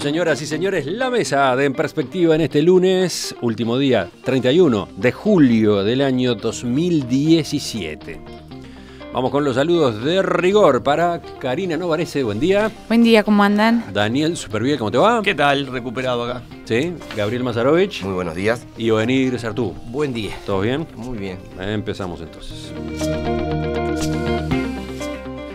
señoras y señores, la mesa de En Perspectiva en este lunes, último día, 31 de julio del año 2017. Vamos con los saludos de rigor para Karina parece buen día. Buen día, ¿cómo andan? Daniel bien, ¿cómo te va? ¿Qué tal? Recuperado acá. Sí, Gabriel Mazarovich. Muy buenos días. Y Ovenir Sartú. Buen día. ¿Todo bien? Muy bien. Empezamos entonces.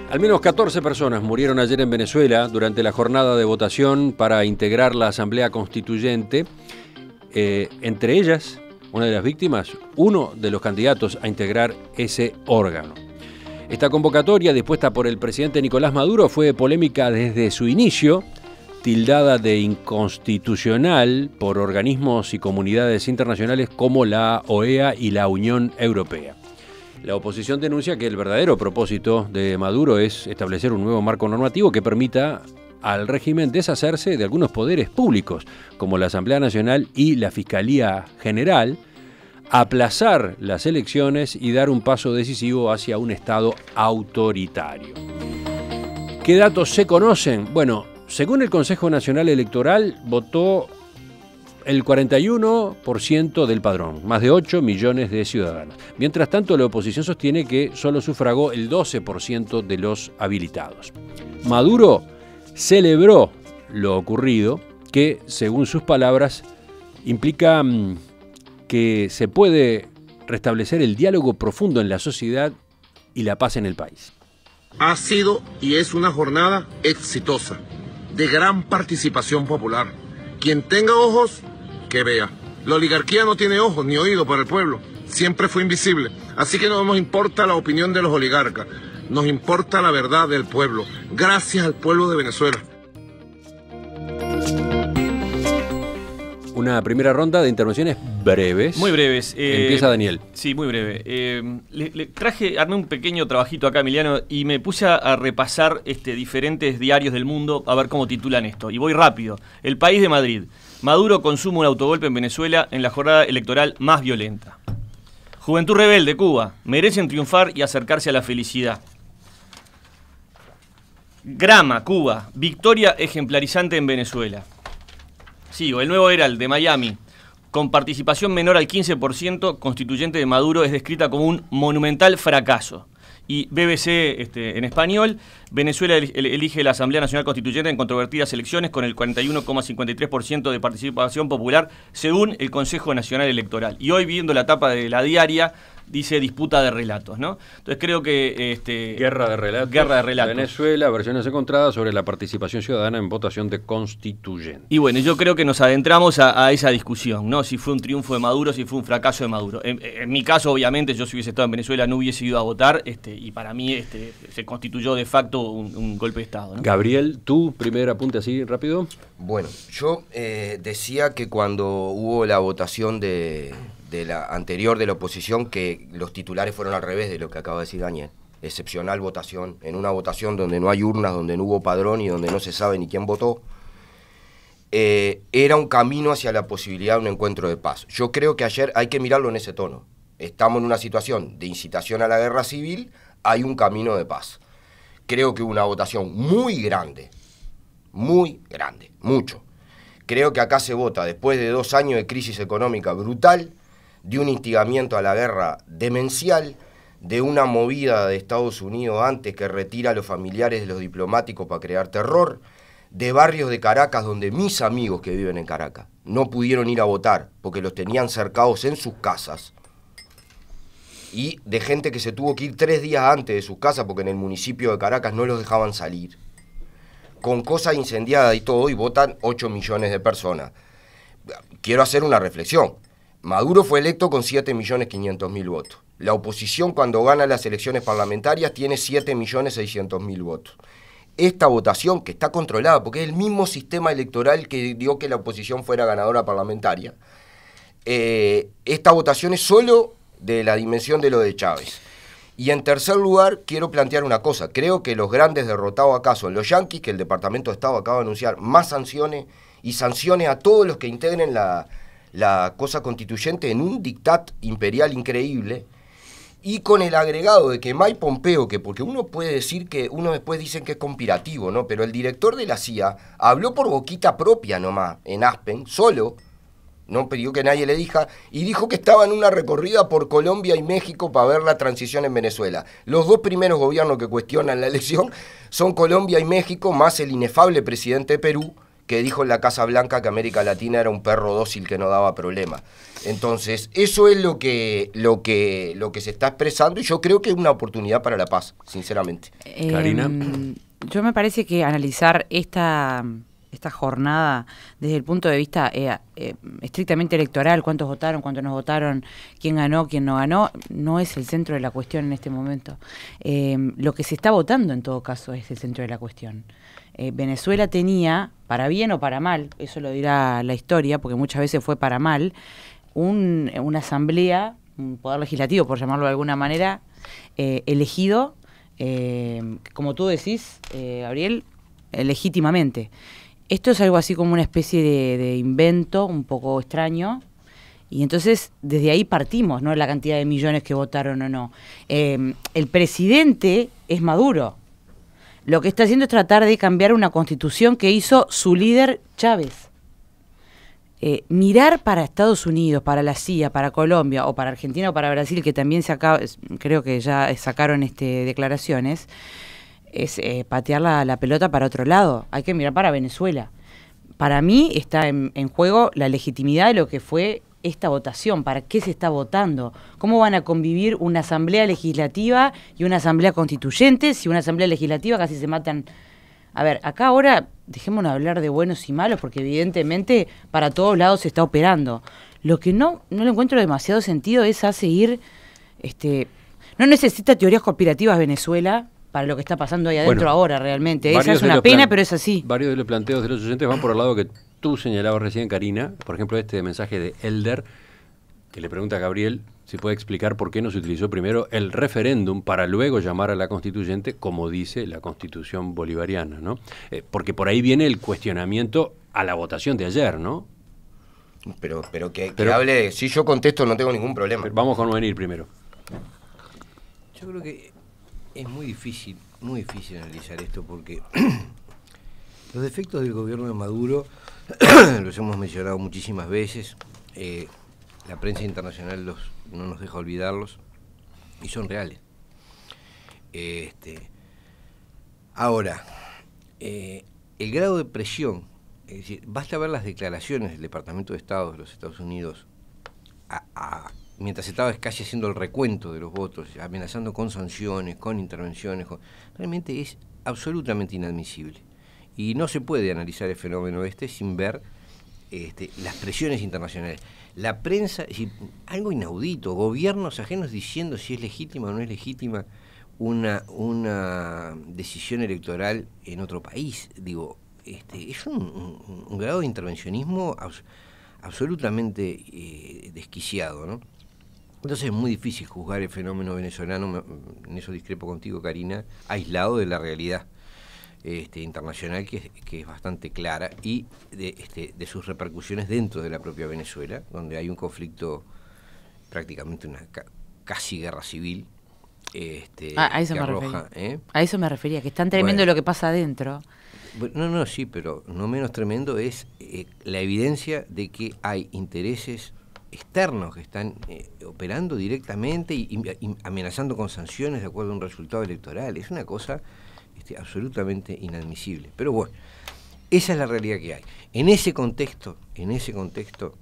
Al menos 14 personas murieron ayer en Venezuela durante la jornada de votación para integrar la Asamblea Constituyente. Eh, entre ellas, una de las víctimas, uno de los candidatos a integrar ese órgano. Esta convocatoria, dispuesta por el presidente Nicolás Maduro, fue polémica desde su inicio, tildada de inconstitucional por organismos y comunidades internacionales como la OEA y la Unión Europea. La oposición denuncia que el verdadero propósito de Maduro es establecer un nuevo marco normativo que permita al régimen deshacerse de algunos poderes públicos, como la Asamblea Nacional y la Fiscalía General, aplazar las elecciones y dar un paso decisivo hacia un Estado autoritario. ¿Qué datos se conocen? Bueno, según el Consejo Nacional Electoral, votó el 41% del padrón, más de 8 millones de ciudadanos. Mientras tanto, la oposición sostiene que solo sufragó el 12% de los habilitados. Maduro celebró lo ocurrido, que, según sus palabras, implica mm, que se puede restablecer el diálogo profundo en la sociedad y la paz en el país. Ha sido y es una jornada exitosa, de gran participación popular quien tenga ojos, que vea. La oligarquía no tiene ojos ni oído para el pueblo. Siempre fue invisible. Así que no nos importa la opinión de los oligarcas. Nos importa la verdad del pueblo. Gracias al pueblo de Venezuela. una primera ronda de intervenciones breves. Muy breves. Eh, Empieza Daniel. Sí, muy breve. Eh, le, traje, armé un pequeño trabajito acá, Emiliano, y me puse a, repasar este, diferentes diarios del mundo a ver cómo titulan esto. Y voy rápido. El país de Madrid. Maduro consume un autogolpe en Venezuela en la jornada electoral más violenta. Juventud Rebelde, Cuba. Merecen triunfar y acercarse a la felicidad. Grama, Cuba. Victoria ejemplarizante en Venezuela. Sí, o el nuevo Herald de Miami. Con participación menor al 15%, Constituyente de Maduro es descrita como un monumental fracaso. Y BBC este, en español, Venezuela elige la Asamblea Nacional Constituyente en controvertidas elecciones con el 41,53% de participación popular según el Consejo Nacional Electoral. Y hoy viendo la etapa de la diaria, dice disputa de relatos, ¿no? Entonces creo que... Este, guerra de relatos. Guerra de relatos. Venezuela, versiones encontradas sobre la participación ciudadana en votación de constituyente. Y bueno, yo creo que nos adentramos a, esa discusión, ¿no? Si fue un triunfo de Maduro, si fue un fracaso de Maduro. En, mi caso, obviamente, yo si hubiese estado en Venezuela no hubiese ido a votar este, y para mí este, se constituyó de facto un, golpe de Estado. ¿no? Gabriel, tú, primer apunte así rápido. Bueno, yo eh, decía que cuando hubo la votación de de la anterior de la oposición que los titulares fueron al revés de lo que acaba de decir Daniel. Excepcional votación, en una votación donde no hay urnas, donde no hubo padrón y donde no se sabe ni quién votó, eh, era un camino hacia la posibilidad de un encuentro de paz. Yo creo que ayer hay que mirarlo en ese tono. Estamos en una situación de incitación a la guerra civil, hay un camino de paz. Creo que hubo una votación muy grande, muy grande, mucho. Creo que acá se vota, después de dos años de crisis económica brutal, de un instigamiento a la guerra demencial, de una movida de Estados Unidos antes que retira a los familiares de los diplomáticos para crear terror, de barrios de Caracas donde mis amigos que viven en Caracas no pudieron ir a votar porque los tenían cercados en sus casas, y de gente que se tuvo que ir tres días antes de sus casas porque en el municipio de Caracas no los dejaban salir, con cosas incendiadas y todo, y votan 8 millones de personas. Quiero hacer una reflexión Maduro fue electo con 7.500.000 votos. La oposición cuando gana las elecciones parlamentarias tiene 7.600.000 votos. Esta votación, que está controlada, porque es el mismo sistema electoral que dio que la oposición fuera ganadora parlamentaria, eh, esta votación es solo de la dimensión de lo de Chávez. Y en tercer lugar, quiero plantear una cosa. Creo que los grandes derrotados acaso son los yanquis, que el Departamento de Estado acaba de anunciar más sanciones y sanciones a todos los que integren la, la cosa constituyente en un dictat imperial increíble y con el agregado de que Mike Pompeo, que porque uno puede decir que uno después dicen que es conspirativo, ¿no? Pero el director de la CIA habló por boquita propia nomás en Aspen, solo, no pidió que nadie le diga, y dijo que estaba en una recorrida por Colombia y México para ver la transición en Venezuela. Los dos primeros gobiernos que cuestionan la elección son Colombia y México, más el inefable presidente de Perú, que dijo en la Casa Blanca que América Latina era un perro dócil que no daba problema. Entonces, eso es lo que, lo que, lo que se está expresando y yo creo que es una oportunidad para la paz, sinceramente. Em, Karina. Yo me parece que analizar esta, esta jornada desde el punto de vista eh, eh, estrictamente electoral, cuántos votaron, cuántos no votaron, quién ganó, quién no ganó, no es el centro de la cuestión en este momento. Em, lo que se está votando en todo caso es el centro de la cuestión. Eh, Venezuela tenía, para bien o para mal, eso lo dirá la historia, porque muchas veces fue para mal, un, una asamblea, un poder legislativo, por llamarlo de alguna manera, eh, elegido, eh, como tú decís, Gabriel, legítimamente. Esto es algo así como una especie de, invento un poco extraño, y entonces desde ahí partimos, ¿no? La cantidad de millones que votaron o no. el presidente es Maduro, lo que está haciendo es tratar de cambiar una constitución que hizo su líder Chávez. Eh, mirar para Estados Unidos, para la CIA, para Colombia o para Argentina o para Brasil, que también se acaba, creo que ya sacaron este, declaraciones, es eh, patear la, pelota para otro lado. Hay que mirar para Venezuela. Para mí está en, en juego la legitimidad de lo que fue esta votación, para qué se está votando, cómo van a convivir una asamblea legislativa y una asamblea constituyente, si una asamblea legislativa casi se matan. A ver, acá ahora dejémonos hablar de buenos y malos, porque evidentemente para todos lados se está operando. Lo que no, no le encuentro demasiado sentido es hacer seguir, este, no necesita teorías conspirativas Venezuela, para lo que está pasando ahí adentro ahora realmente. Esa es una pena, pero es así. Varios de los planteos de los oyentes van por el lado que tú señalabas recién, Karina, por ejemplo, este mensaje de Elder, que le pregunta a Gabriel si puede explicar por qué no se utilizó primero el referéndum para luego llamar a la constituyente, como dice la constitución bolivariana, ¿no? Eh, porque por ahí viene el cuestionamiento a la votación de ayer, ¿no? Pero, pero que, hable, de, si yo contesto no tengo ningún problema. vamos con venir primero. Yo creo que es muy difícil, muy difícil analizar esto porque los defectos del gobierno de Maduro los hemos mencionado muchísimas veces, eh, la prensa internacional no nos deja olvidarlos y son reales. Este, ahora, eh, el grado de presión, basta ver las declaraciones del Departamento de Estado de los Estados Unidos a, mientras estaba casi haciendo el recuento de los votos, amenazando con sanciones, con intervenciones, realmente es absolutamente inadmisible. Y no se puede analizar el fenómeno este sin ver este, las presiones internacionales. La prensa, algo inaudito, gobiernos ajenos diciendo si es legítima o no es legítima una, una decisión electoral en otro país. Digo, este, es un, grado de intervencionismo absolutamente eh, desquiciado, ¿no? Entonces es muy difícil juzgar el fenómeno venezolano, en eso discrepo contigo, Karina, aislado de la realidad. Este, internacional que es, bastante clara y este, de, sus repercusiones dentro de la propia Venezuela, donde hay un conflicto, prácticamente una casi guerra civil. Este, ah, a, eso ¿eh? a eso me refería, que es tan tremendo lo que pasa adentro. No, no, sí, pero no menos tremendo es eh, la evidencia de que hay intereses externos que están eh, operando directamente y, amenazando con sanciones de acuerdo a un resultado electoral. Es una cosa absolutamente inadmisible. Pero bueno, esa es la realidad que hay. En ese contexto, en ese contexto,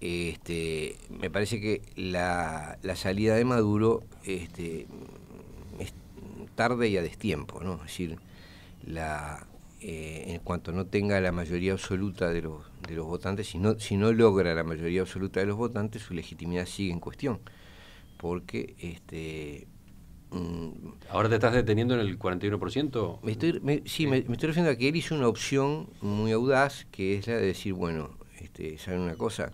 este, me parece que la, salida de Maduro este, es tarde y a destiempo, ¿no? Es decir, eh, en cuanto no tenga la mayoría absoluta de los, votantes, si no, logra la mayoría absoluta de los votantes, su legitimidad sigue en cuestión, porque este, Mm, Ahora te estás deteniendo en el 41%. Me estoy, me, sí, me, estoy refiriendo a que él hizo una opción muy audaz, que es la de decir, bueno, este, ¿saben una cosa?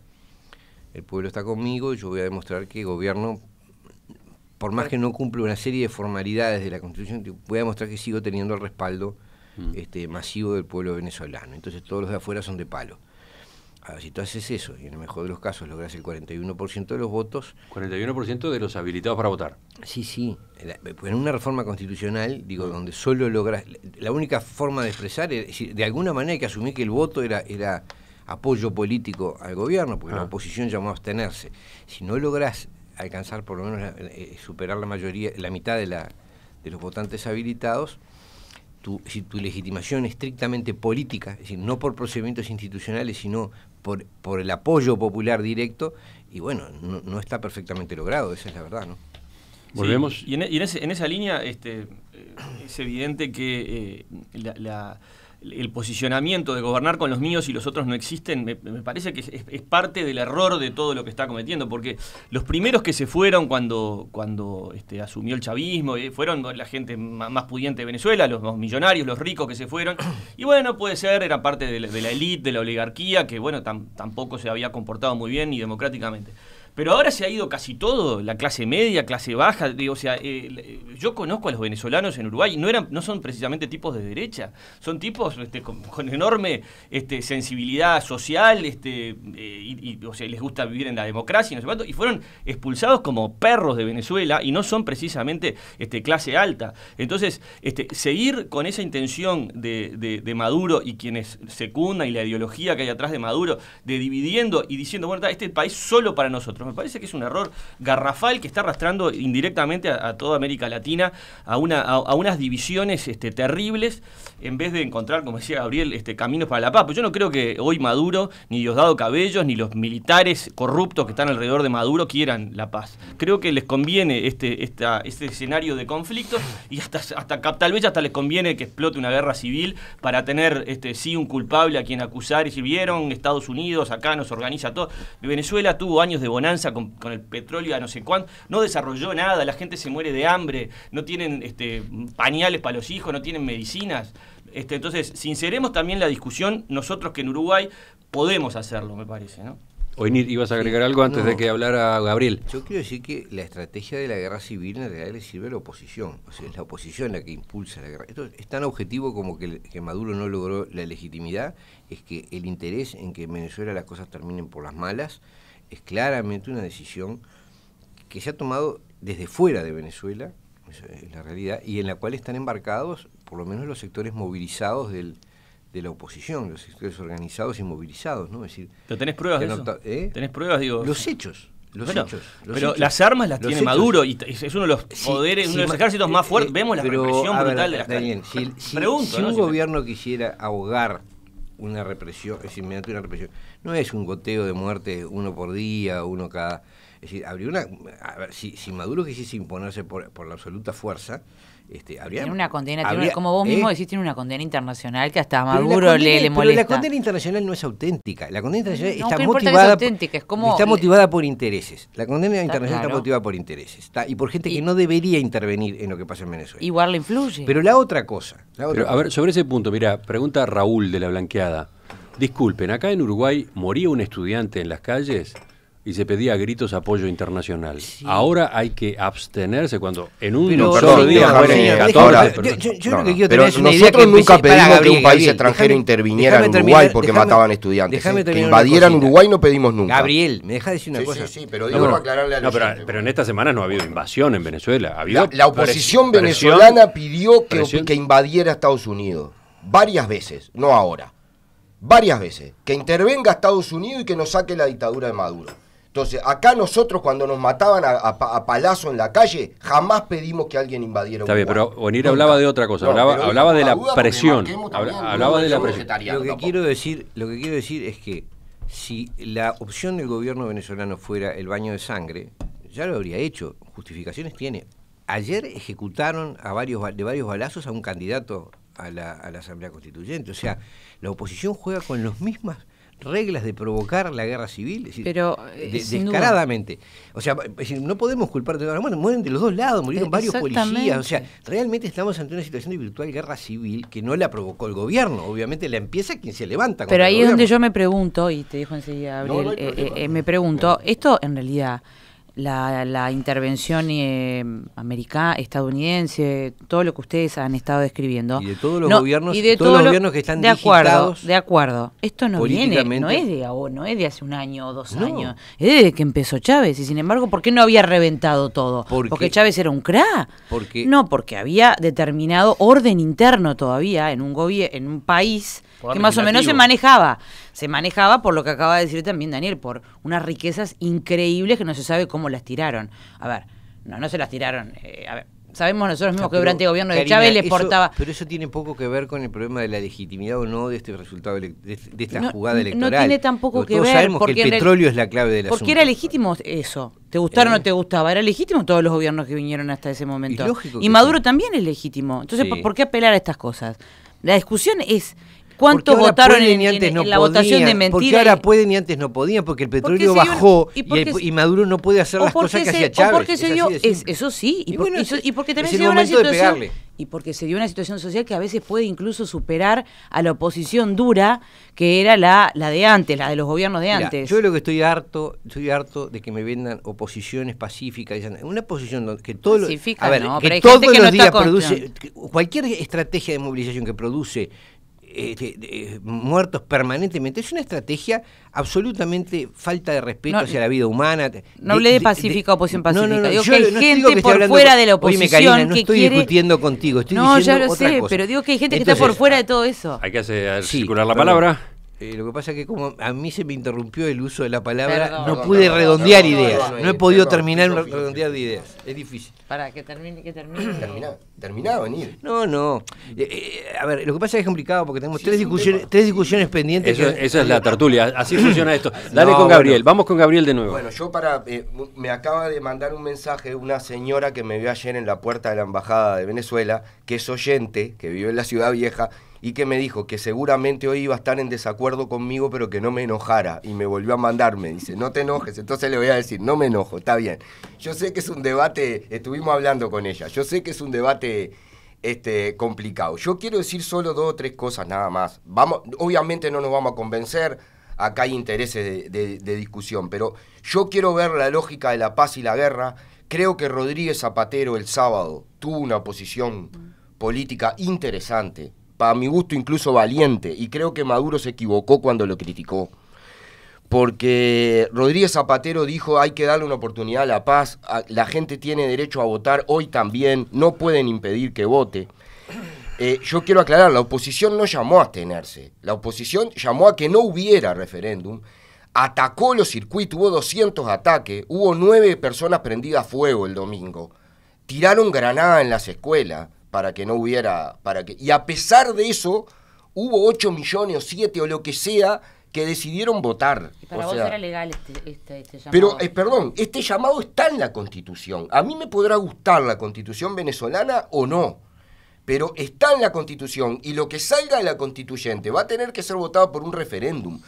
El pueblo está conmigo, y yo voy a demostrar que el gobierno, por más que no cumple una serie de formalidades de la Constitución, voy a demostrar que sigo teniendo el respaldo mm. este, masivo del pueblo venezolano. Entonces todos los de afuera son de palo. Ahora, si tú haces eso y en el mejor de los casos logras el 41% de los votos. 41% de los habilitados para votar. Sí, sí. En una reforma constitucional, digo, mm. donde solo logras. La única forma de expresar, de alguna manera hay que asumir que el voto era, era apoyo político al gobierno, porque la ah. oposición llamó a abstenerse. Si no logras alcanzar por lo menos eh, eh, superar la mayoría, la mitad de, la, de los votantes habilitados, tu, si tu legitimación estrictamente política, es decir, no por procedimientos institucionales, sino por, por el apoyo popular directo, y bueno, no, está perfectamente logrado, esa es la verdad, ¿no? Volvemos. y, en, esa línea este, eh, es evidente que eh, la el posicionamiento de gobernar con los míos y los otros no existen, me, parece que es, parte del error de todo lo que está cometiendo, porque los primeros que se fueron cuando, cuando este, asumió el chavismo eh, fueron la gente más, pudiente de Venezuela, los, millonarios, los ricos que se fueron, y bueno, puede ser, era parte de la élite, de, la oligarquía, que bueno, tampoco se había comportado muy bien y democráticamente. Pero ahora se ha ido casi todo, la clase media, clase baja. o sea, eh, yo conozco a los venezolanos en Uruguay, no, eran, no son precisamente tipos de derecha, son tipos este, con, enorme este, sensibilidad social, este, eh, y, o sea, les gusta vivir en la democracia y no sé cuánto, y fueron expulsados como perros de Venezuela y no son precisamente clase alta. Entonces, seguir con esa intención de, de Maduro y quienes secundan y la ideología que hay atrás de Maduro, de dividiendo y diciendo, bueno, este país solo para nosotros. Me parece que es un error garrafal que está arrastrando indirectamente a, toda América Latina a, una, a, unas divisiones este, terribles en vez de encontrar, como decía Gabriel, este, caminos para la paz. Pues yo no creo que hoy Maduro, ni Diosdado Cabellos, ni los militares corruptos que están alrededor de Maduro quieran la paz. Creo que les conviene este, esta, este escenario de conflicto y hasta, hasta tal vez hasta les conviene que explote una guerra civil para tener este, sí un culpable a quien acusar y si vieron Estados Unidos acá nos organiza todo. Venezuela tuvo años de con, el petróleo a no sé cuánto, no desarrolló nada, la gente se muere de hambre, no tienen este, pañales para los hijos, no tienen medicinas. Este, entonces, sinceremos también la discusión, nosotros que en Uruguay podemos hacerlo, me parece, ¿no? Hoy ibas a agregar algo antes de que hablara Gabriel. Yo quiero decir que la estrategia de la guerra civil en realidad le sirve a la oposición. O sea, es la oposición la que impulsa la guerra. Esto es tan objetivo como que, que Maduro no logró la legitimidad, es que el interés en que en Venezuela las cosas terminen por las malas es claramente una decisión que se ha tomado desde fuera de Venezuela, en la realidad, y en la cual están embarcados por lo menos los sectores movilizados de la oposición, los sectores organizados y movilizados, ¿no? decir, tenés pruebas de eso? ¿Eh? pruebas, digo? Los hechos. Los hechos, pero las armas las tiene Maduro y es uno de los poderes, uno de los ejércitos eh, más eh, fuertes. Vemos la brutal de las bien, si, un gobierno quisiera ahogar una represión, es inmediato una represión. No es un goteo de muerte uno por día, uno cada... Es decir, habría una... A ver, si, si Maduro quisiese imponerse por, por la absoluta fuerza, este, tiene una condena, como vos mismo decís, tiene una condena internacional que hasta Maduro le, molesta. Pero la condena internacional no es auténtica. La condena internacional está, motivada, está motivada por intereses. La condena internacional está motivada por intereses. Está, y por gente que no debería intervenir en lo que pasa en Venezuela. Igual le influye. Pero la otra cosa. sobre ese punto, mira, pregunta Raúl de la Blanqueada. Disculpen, acá en Uruguay moría un estudiante en las calles y se pedía a gritos apoyo internacional. Ahora hay que abstenerse cuando en un solo perdón, día Pero, yo, que nunca pedimos que un país extranjero interviniera en Uruguay porque mataban estudiantes. Que invadieran Uruguay no pedimos nunca. Gabriel, me deja decir una cosa. Sí, pero digo para aclararle a no, pero, pero, en esta semana no ha habido invasión en Venezuela. Ha la, oposición venezolana pidió que, que invadiera Estados Unidos. Varias veces, no ahora. Varias veces. Que intervenga Estados Unidos y que nos saque la dictadura de Maduro. Entonces, acá nosotros cuando nos mataban a, palazo en la calle, jamás pedimos que alguien invadiera Está bien, pero Bonir hablaba de otra cosa, hablaba, de la presión. hablaba de la presión. Lo que, quiero decir, lo que quiero decir es que si la opción del gobierno venezolano fuera el baño de sangre, ya lo habría hecho. Justificaciones tiene. Ayer ejecutaron a varios, de varios balazos a un candidato a la, a la Asamblea Constituyente. O sea, la oposición juega con los mismas reglas de provocar la guerra civil, Pero, eh, descaradamente. O sea, no podemos culpar de bueno, mueren de los dos lados, murieron eh, varios policías. O sea, realmente estamos ante una situación de virtual guerra civil que no la provocó el gobierno. Obviamente la empieza quien se levanta. Pero ahí es donde yo me pregunto, y te dijo enseguida eh, me pregunto, esto en realidad la, intervención eh, americana, estadounidense, todo lo que ustedes han estado describiendo. Y de todos los gobiernos, y de todos, los gobiernos que están de acuerdo, de acuerdo. Esto no viene, no es de ahora, no es de hace un año o dos años, es desde que empezó Chávez. Y sin embargo, ¿por qué no había reventado todo? porque Chávez era un cra. no, porque había determinado orden interno todavía en un en un país que más o menos se manejaba. Se manejaba por lo que acaba de decir también Daniel, por unas riquezas increíbles que no se sabe cómo las tiraron. A ver, no, no se las tiraron. Eh, sabemos nosotros mismos ah, que durante el gobierno de Chávez le portaba... Pero eso tiene poco que ver con el problema de la legitimidad o no de este resultado este, de, esta jugada electoral. No tiene tampoco que ver. sabemos porque el petróleo es la clave de la Porque era legítimo eso. Te gustaron o no eh. te gustaba. Era legítimo todos los gobiernos que vinieron hasta ese momento. Y, Maduro también es legítimo. Entonces, ¿por qué apelar a estas cosas? La discusión es ¿Cuántos votaron en, la votación de mentiras Porque ahora pueden y antes no podían, porque el petróleo bajó y, Maduro no puede hacer las cosas que hacía Chávez. Porque se dio, eso sí, y, porque también se dio una situación y porque se dio una situación social que a veces puede incluso superar a la oposición dura que era la, la de antes, la de los gobiernos de antes. yo lo que estoy harto, estoy harto de que me vendan oposiciones pacíficas, una oposición que todo lo, que todos los días produce cualquier estrategia de movilización que produce este, muertos permanentemente. Es una estrategia absolutamente falta de respeto hacia la vida humana. No hablé de, de pacífica oposición pacífica. No, no, digo que hay gente que por fuera de la oposición. no estoy discutiendo contigo. Estoy no, ya lo sé, pero digo que hay gente que está por fuera ah, de todo eso. Hay que hacer circular la palabra. Eh, lo que pasa es que como a mí se me interrumpió el uso de la palabra, no pude redondear ideas. No, he podido terminar redondear de ideas. Es difícil. Para, que termine. Que termine. Terminá, terminá venir. No, no. Eh, eh, a ver, lo que pasa es que es complicado porque tenemos tres, discusiones, tres discusiones pendientes. Esa es la tertulia. Así funciona esto. Dale con Gabriel. Vamos con Gabriel de nuevo. Bueno, yo para... me acaba de mandar un mensaje una señora que me vio ayer en la puerta de la Embajada de Venezuela, que es oyente, que vive en la Ciudad Vieja y que me dijo que seguramente hoy iba a estar en desacuerdo conmigo, pero que no me enojara. Y me volvió a mandarme. Dice, no te enojes. Entonces le voy a decir, no me enojo, está bien. Yo sé que es un debate, estuvimos hablando con ella, yo sé que es un debate este, complicado. Yo quiero decir solo dos o tres cosas nada más. Vamos, obviamente no nos vamos a convencer, acá hay intereses de, de discusión, pero yo quiero ver la lógica de la paz y la guerra. Creo que Rodríguez Zapatero el sábado tuvo una posición política interesante para mi gusto incluso valiente, y creo que Maduro se equivocó cuando lo criticó. Porque Rodríguez Zapatero dijo hay que darle una oportunidad a la paz, la gente tiene derecho a votar hoy también, no pueden impedir que vote. Eh, yo quiero aclarar, la oposición no llamó a abstenerse, la oposición llamó a que no hubiera referéndum, atacó los circuitos, hubo 200 ataques, hubo nueve personas prendidas a fuego el domingo, tiraron granada en las escuelas, para que no hubiera, para que, y a pesar de eso, hubo 8 millones o 7 o lo que sea que decidieron votar. para vos era legal este, este, este llamado. Pero, eh, perdón, este llamado está en la Constitución. A mí me podrá gustar la Constitución venezolana o no, pero está en la Constitución y lo que salga de la Constituyente va a tener que ser votado por un referéndum.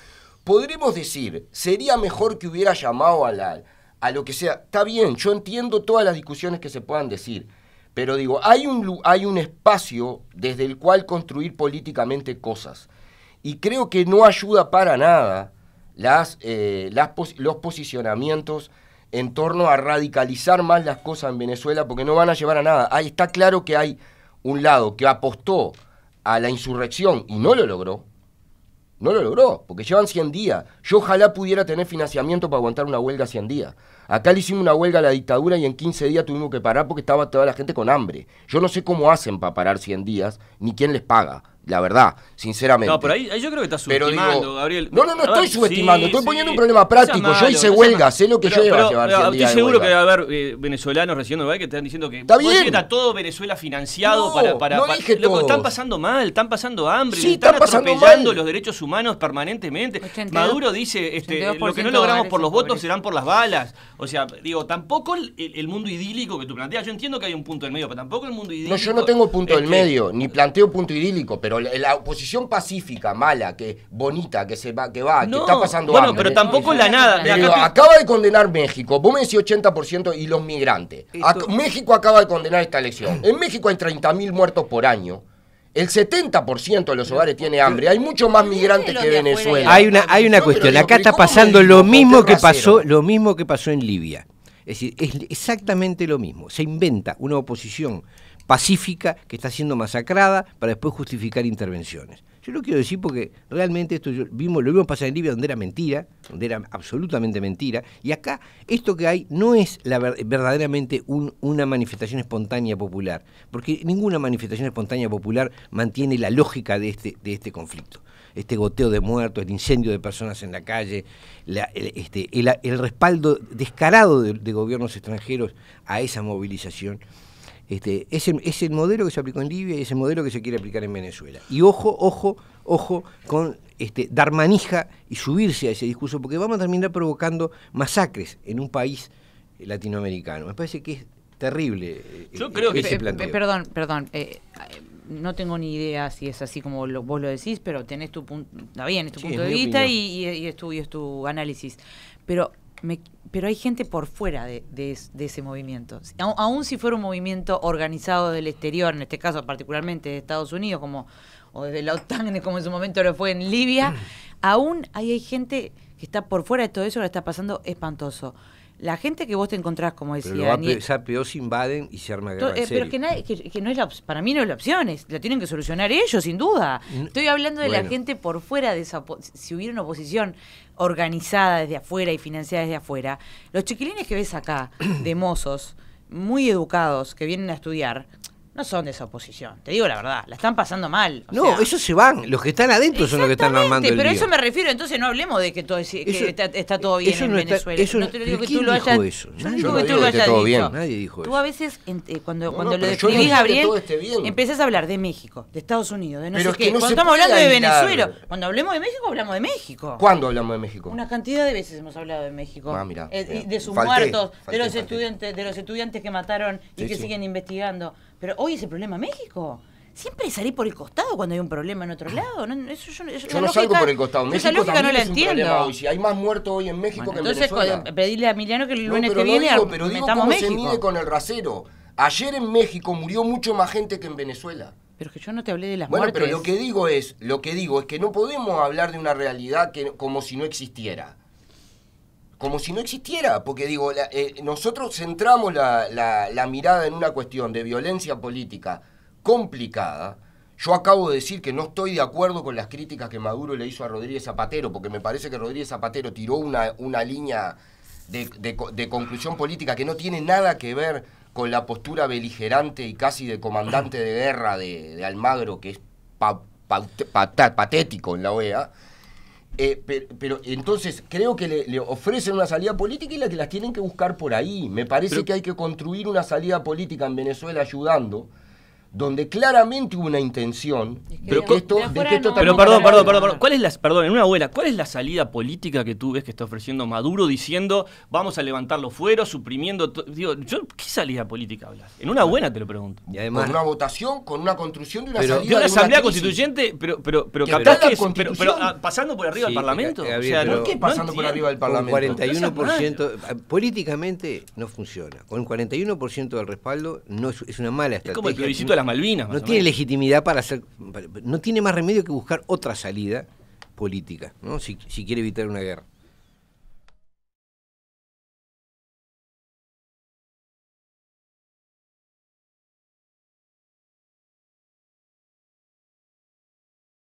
Podremos decir, sería mejor que hubiera llamado a, la, a lo que sea. Está bien, yo entiendo todas las discusiones que se puedan decir pero digo, hay un, hay un espacio desde el cual construir políticamente cosas. Y creo que no ayuda para nada las, eh, los posicionamientos en torno a radicalizar más las cosas en Venezuela, porque no van a llevar a nada. Ahí está claro que hay un lado que apostó a la insurrección y no lo logró, no lo logró, porque llevan 100 días. Yo ojalá pudiera tener financiamiento para aguantar una huelga 100 días. Acá le hicimos una huelga a la dictadura y en 15 días tuvimos que parar porque estaba toda la gente con hambre. Yo no sé cómo hacen para parar 100 días, ni quién les paga la verdad, sinceramente. No, pero ahí, yo creo que estás subestimando, Gabriel. No, no, no estoy subestimando, estoy poniendo un problema práctico. yo hice huelga, sé lo que yo iba pero, a llevar. Ah, estoy seguro que va a haber eh, venezolanos recibiendo que que están diciendo que está, bien. está todo Venezuela financiado para. para, están pasando mal, están pasando hambre, están, atropellando los derechos humanos permanentemente. Maduro dice: este, lo que no logramos por los votos serán por las balas. O sea, digo, tampoco el, el, mundo idílico que tú planteas. Yo entiendo que hay un punto del medio, pero tampoco el mundo idílico. No, yo no tengo punto del medio, ni planteo punto idílico, pero la, oposición pacífica, mala, que bonita, que se va, que va, está pasando Bueno, pero tampoco la nada. acaba de condenar México, vos me 80% y los migrantes. México acaba de condenar esta elección. En México hay 30.000 muertos por año. El 70% de los hogares tiene hambre. Hay mucho más migrantes que Venezuela. Hay una, hay una cuestión. Acá está pasando lo mismo que pasó, lo mismo que pasó en Libia. Es decir, es exactamente lo mismo. Se inventa una oposición pacífica que está siendo masacrada para después justificar intervenciones. Yo lo quiero decir porque realmente esto vimos, lo vimos pasar en Libia donde era mentira, donde era absolutamente mentira, y acá esto que hay no es verdaderamente una manifestación espontánea popular, porque ninguna manifestación espontánea popular mantiene la lógica de este, de este conflicto. Este goteo de muertos, el incendio de personas en la calle, este, el, respaldo descarado de gobiernos extranjeros a esa movilización. Este, es, el, modelo que se aplicó en Libia y es el modelo que se quiere aplicar en Venezuela. Y ojo, ojo, ojo con este, dar manija y subirse a ese discurso, porque vamos a terminar provocando masacres en un país eh, latinoamericano. Me parece que es terrible. Eh, Yo eh, creo que Perdón, perdón. no tengo ni idea si es así como vos lo decís, pero tenés tu punto, está bien, tu punto de vista y, y, tu, y es tu análisis. Pero pero hay gente por fuera de, ese movimiento. Aún si fuera un movimiento organizado del exterior, en este caso particularmente de Estados Unidos, como o desde la OTAN, como en su momento lo fue en Libia, mm. aún ahí hay gente que está por fuera de todo eso, lo está pasando espantoso la gente que vos te encontrás, como decía pero ya invaden y se arma guerra. Eh, pero que, no es para mí no es la opción, es, la tienen que solucionar ellos, sin duda. Estoy hablando de la gente por fuera de esa. Si hubiera una oposición organizada desde afuera y financiada desde afuera, los chiquilines que ves acá, de mozos, muy educados, que vienen a estudiar, no son de esa oposición. Te digo la verdad, la están pasando mal. no, esos se van. Los que están adentro son los que están armando el Pero a eso me refiero, entonces no hablemos de que, todo está, todo bien en Venezuela. eso, no te digo que tú lo hayas no digo que tú lo hayas dicho. Nadie dijo eso. Tú a veces, eh, cuando, cuando lo describís, Gabriel, empezás a hablar de México, de Estados Unidos, de no sé qué. cuando estamos hablando de Venezuela, cuando hablemos de México, hablamos de México. ¿Cuándo hablamos de México? Una cantidad de veces hemos hablado de México. Ah, eh, de sus muertos, de los estudiantes que mataron y que siguen investigando. Pero hoy es el problema México. Siempre salí por el costado cuando hay un problema en otro ah. lado. No, eso yo, yo no salgo por el costado. México esa lógica no la entiendo. Hoy. Si hay más muertos hoy en México que en Venezuela. Entonces, pedirle a Emiliano que el lunes no, que no viene pero digo cómo se mide con el rasero. Ayer en México murió mucho más gente que en Venezuela. Pero es que yo no te hablé de las muertes. Bueno, pero lo que digo es, lo que digo es que no podemos hablar de una realidad que, como si no existiera como si no existiera, porque digo, eh, nosotros centramos la, mirada en una cuestión de violencia política complicada. Yo acabo de decir que no estoy de acuerdo con las críticas que Maduro le hizo a Rodríguez Zapatero, porque me parece que Rodríguez Zapatero tiró una, línea de, conclusión política que no tiene nada que ver con la postura beligerante y casi de comandante de guerra de, Almagro, que es patético en la OEA. Eh, pero, entonces creo que le, ofrecen una salida política y la que las tienen que buscar por ahí. Me parece que hay que construir una salida política en Venezuela ayudando donde claramente hubo una intención pero, de que esto, de Pero perdón, perdón, perdón, perdón, ¿Cuál es la, perdón, en una abuela, ¿cuál es la salida política que tú ves que está ofreciendo Maduro diciendo vamos a levantar los fueros, suprimiendo digo, ¿qué salida política hablas? En una buena te lo pregunto. con una votación, con una construcción de una salida de una asamblea constituyente, pero pero pero pero, ah, pasando por arriba del Parlamento, eh, ¿por qué pasando por arriba del Parlamento? Con 41% ah, políticamente no funciona. Con 41% del respaldo es, una mala estrategia. Es como el malvina no tiene legitimidad para hacer. No tiene más remedio que buscar otra salida política, ¿no? si, si quiere evitar una guerra.